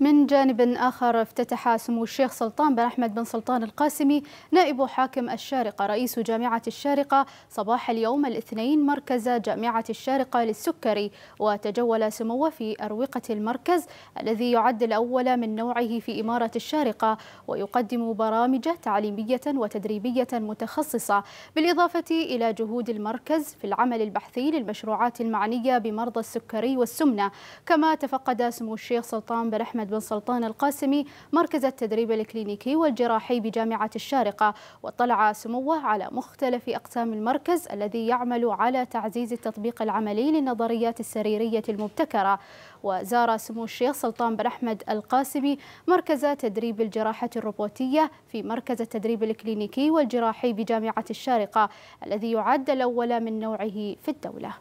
من جانب آخر افتتح سمو الشيخ سلطان بن أحمد بن سلطان القاسمي نائب حاكم الشارقة رئيس جامعة الشارقة صباح اليوم الاثنين مركز جامعة الشارقة للسكري وتجول سموه في أروقة المركز الذي يعد الأول من نوعه في إمارة الشارقة ويقدم برامج تعليمية وتدريبية متخصصة بالإضافة إلى جهود المركز في العمل البحثي للمشروعات المعنية بمرضى السكري والسمنة كما تفقد سمو الشيخ سلطان بن أحمد محمد بن سلطان القاسمي مركز التدريب الكلينيكي والجراحي بجامعة الشارقة واطلع سموه على مختلف أقسام المركز الذي يعمل على تعزيز التطبيق العملي للنظريات السريرية المبتكرة وزار سمو الشيخ سلطان بن أحمد القاسمي مركز تدريب الجراحة الروبوتية في مركز التدريب الكلينيكي والجراحي بجامعة الشارقة الذي يعد الأول من نوعه في الدولة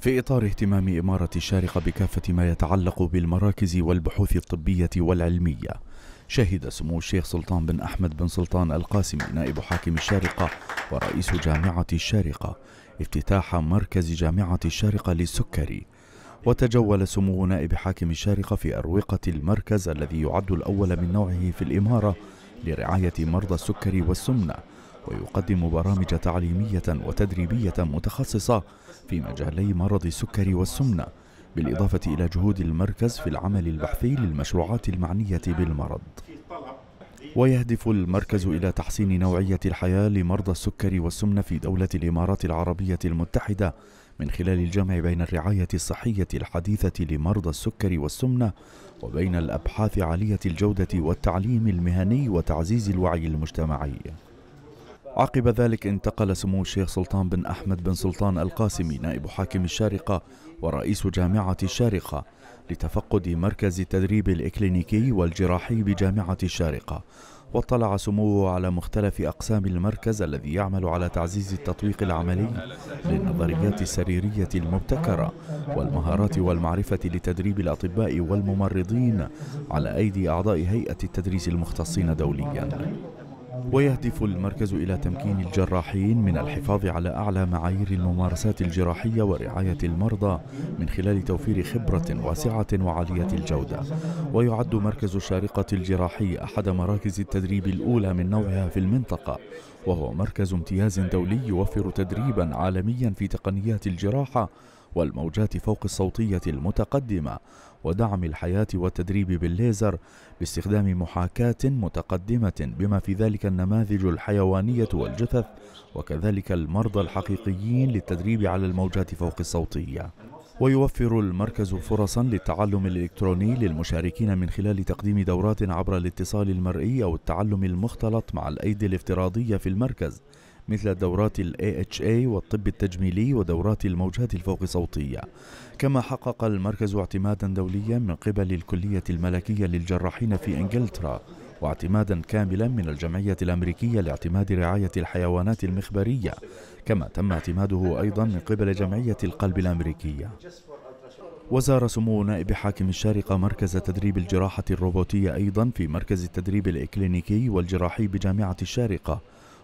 في إطار اهتمام إمارة الشارقة بكافة ما يتعلق بالمراكز والبحوث الطبية والعلمية شهد سمو الشيخ سلطان بن أحمد بن سلطان القاسمي نائب حاكم الشارقة ورئيس جامعة الشارقة افتتاح مركز جامعة الشارقة للسكري وتجول سمو نائب حاكم الشارقة في أروقة المركز الذي يعد الأول من نوعه في الإمارة لرعاية مرضى السكري والسمنة ويقدم برامج تعليمية وتدريبية متخصصة في مجالي مرض السكر والسمنة بالإضافة إلى جهود المركز في العمل البحثي للمشروعات المعنية بالمرض ويهدف المركز إلى تحسين نوعية الحياة لمرضى السكر والسمنة في دولة الإمارات العربية المتحدة من خلال الجمع بين الرعاية الصحية الحديثة لمرضى السكر والسمنة وبين الأبحاث عالية الجودة والتعليم المهني وتعزيز الوعي المجتمعي عقب ذلك انتقل سمو الشيخ سلطان بن أحمد بن سلطان القاسمي نائب حاكم الشارقة ورئيس جامعة الشارقة لتفقد مركز التدريب الإكلينيكي والجراحي بجامعة الشارقة واطلع سموه على مختلف أقسام المركز الذي يعمل على تعزيز التطبيق العملي للنظريات السريرية المبتكرة والمهارات والمعرفة لتدريب الأطباء والممرضين على أيدي أعضاء هيئة التدريس المختصين دولياً ويهدف المركز إلى تمكين الجراحين من الحفاظ على أعلى معايير الممارسات الجراحية ورعاية المرضى من خلال توفير خبرة واسعة وعالية الجودة ويعد مركز الشارقة الجراحي أحد مراكز التدريب الأولى من نوعها في المنطقة وهو مركز امتياز دولي يوفر تدريبا عالميا في تقنيات الجراحة والموجات فوق الصوتية المتقدمة ودعم الحياة والتدريب بالليزر باستخدام محاكاة متقدمة بما في ذلك النماذج الحيوانية والجثث وكذلك المرضى الحقيقيين للتدريب على الموجات فوق الصوتية ويوفر المركز فرصا للتعلم الإلكتروني للمشاركين من خلال تقديم دورات عبر الاتصال المرئي أو التعلم المختلط مع الأيدي الافتراضية في المركز مثل دورات الـ AHA والطب التجميلي ودورات الموجات الفوق صوتية كما حقق المركز اعتمادا دوليا من قبل الكلية الملكية للجراحين في إنجلترا واعتمادا كاملا من الجمعية الأمريكية لاعتماد رعاية الحيوانات المخبرية كما تم اعتماده أيضا من قبل جمعية القلب الأمريكية وزار سمو نائب حاكم الشارقة مركز تدريب الجراحة الروبوتية أيضا في مركز التدريب الإكلينيكي والجراحي بجامعة الشارقة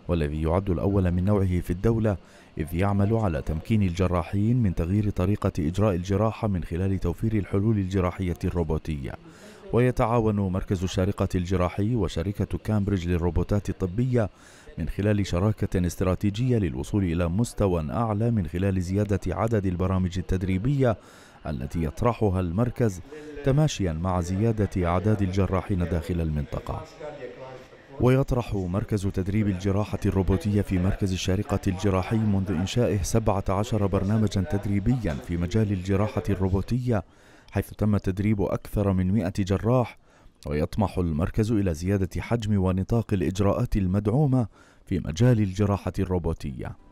والذي يعد الأول من نوعه في الدولة إذ يعمل على تمكين الجراحين من تغيير طريقة إجراء الجراحة من خلال توفير الحلول الجراحية الروبوتية ويتعاون مركز الشارقة الجراحي وشركة كامبريدج للروبوتات الطبية من خلال شراكة استراتيجية للوصول إلى مستوى أعلى من خلال زيادة عدد البرامج التدريبية التي يطرحها المركز تماشيا مع زيادة أعداد الجراحين داخل المنطقة ويطرح مركز تدريب الجراحة الروبوتية في مركز الشارقة الجراحي منذ إنشائه 17 برنامجا تدريبيا في مجال الجراحة الروبوتية حيث تم تدريب أكثر من 100 جراح ويطمح المركز إلى زيادة حجم ونطاق الإجراءات المدعومة في مجال الجراحة الروبوتية